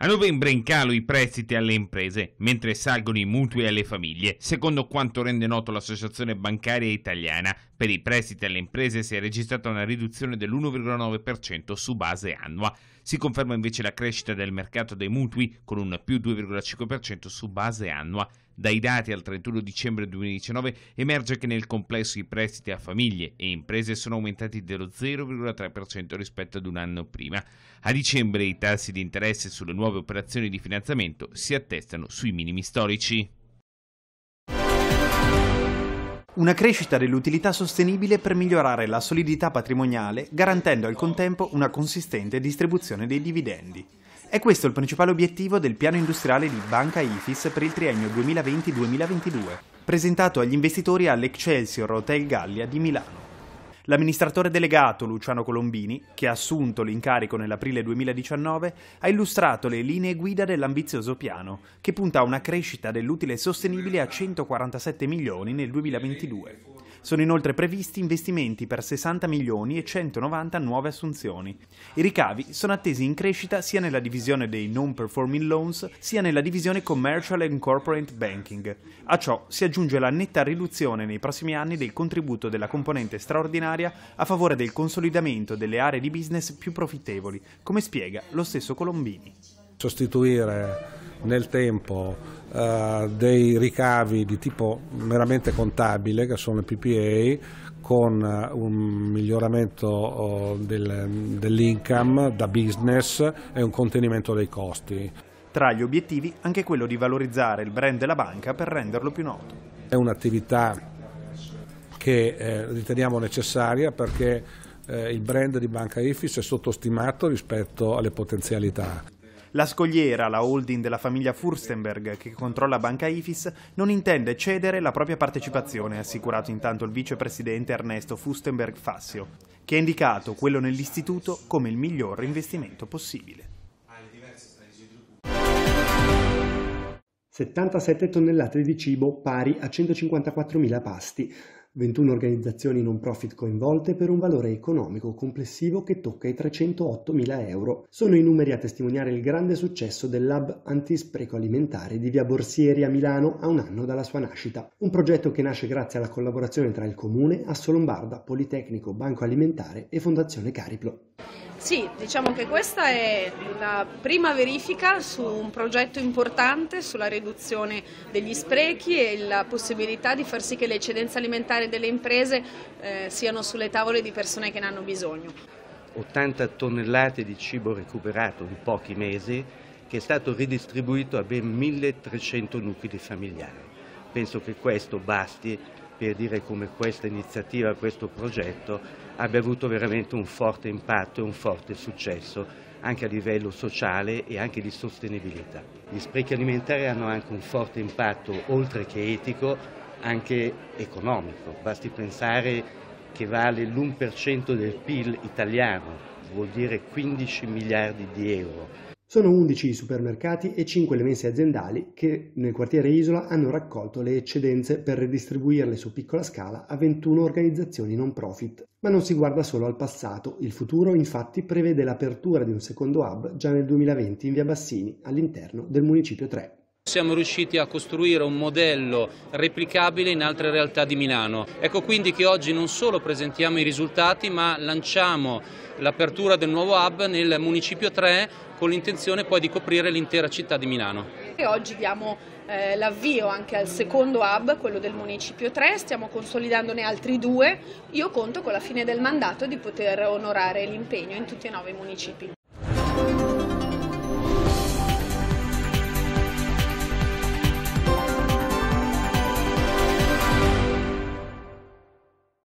A novembre in calo i prestiti alle imprese, mentre salgono i mutui alle famiglie, secondo quanto rende noto l'Associazione Bancaria Italiana. Per i prestiti alle imprese si è registrata una riduzione dell'1,9% su base annua. Si conferma invece la crescita del mercato dei mutui con un più 2,5% su base annua. Dai dati al 31 dicembre 2019 emerge che nel complesso i prestiti a famiglie e imprese sono aumentati dello 0,3% rispetto ad un anno prima. A dicembre i tassi di interesse sulle nuove operazioni di finanziamento si attestano sui minimi storici. Una crescita dell'utilità sostenibile per migliorare la solidità patrimoniale, garantendo al contempo una consistente distribuzione dei dividendi. È questo il principale obiettivo del piano industriale di Banca IFIS per il triennio 2020-2022, presentato agli investitori all'Excelsior Hotel Gallia di Milano. L'amministratore delegato Luciano Colombini, che ha assunto l'incarico nell'aprile 2019, ha illustrato le linee guida dell'ambizioso piano, che punta a una crescita dell'utile sostenibile a 147 milioni nel 2022. Sono inoltre previsti investimenti per 60 milioni e 190 nuove assunzioni. I ricavi sono attesi in crescita sia nella divisione dei non performing loans sia nella divisione commercial and corporate banking. A ciò si aggiunge la netta riduzione nei prossimi anni del contributo della componente straordinaria a favore del consolidamento delle aree di business più profittevoli, come spiega lo stesso Colombini. Sostituire nel tempo eh, dei ricavi di tipo meramente contabile, che sono i PPA, con eh, un miglioramento oh, del, dell'income da business e un contenimento dei costi. Tra gli obiettivi anche quello di valorizzare il brand della banca per renderlo più noto. È un'attività che eh, riteniamo necessaria perché eh, il brand di Banca Ifis è sottostimato rispetto alle potenzialità. La scogliera, la holding della famiglia Furstenberg che controlla Banca Ifis, non intende cedere la propria partecipazione, ha assicurato intanto il vicepresidente Ernesto Furstenberg Fassio, che ha indicato quello nell'istituto come il miglior investimento possibile. 77 tonnellate di cibo pari a 154.000 pasti. 21 organizzazioni non profit coinvolte per un valore economico complessivo che tocca i 308.000 euro. Sono i numeri a testimoniare il grande successo del Lab Antispreco Alimentare di Via Borsieri a Milano a un anno dalla sua nascita. Un progetto che nasce grazie alla collaborazione tra il Comune, Assolombarda, Politecnico, Banco Alimentare e Fondazione Cariplo. Sì, diciamo che questa è la prima verifica su un progetto importante sulla riduzione degli sprechi e la possibilità di far sì che le eccedenze alimentari delle imprese eh, siano sulle tavole di persone che ne hanno bisogno. 80 tonnellate di cibo recuperato in pochi mesi che è stato ridistribuito a ben 1300 nuclei familiari. Penso che questo basti per dire come questa iniziativa, questo progetto abbia avuto veramente un forte impatto e un forte successo anche a livello sociale e anche di sostenibilità. Gli sprechi alimentari hanno anche un forte impatto, oltre che etico, anche economico. Basti pensare che vale l'1% del PIL italiano, vuol dire 15 miliardi di euro. Sono 11 i supermercati e 5 le mense aziendali che nel quartiere Isola hanno raccolto le eccedenze per redistribuirle su piccola scala a 21 organizzazioni non profit. Ma non si guarda solo al passato, il futuro infatti prevede l'apertura di un secondo hub già nel 2020 in via Bassini all'interno del Municipio 3. Siamo riusciti a costruire un modello replicabile in altre realtà di Milano. Ecco quindi che oggi non solo presentiamo i risultati ma lanciamo l'apertura del nuovo hub nel Municipio 3 con l'intenzione poi di coprire l'intera città di Milano. E oggi diamo eh, l'avvio anche al secondo hub, quello del Municipio 3, stiamo consolidandone altri due. Io conto con la fine del mandato di poter onorare l'impegno in tutti e nove i municipi.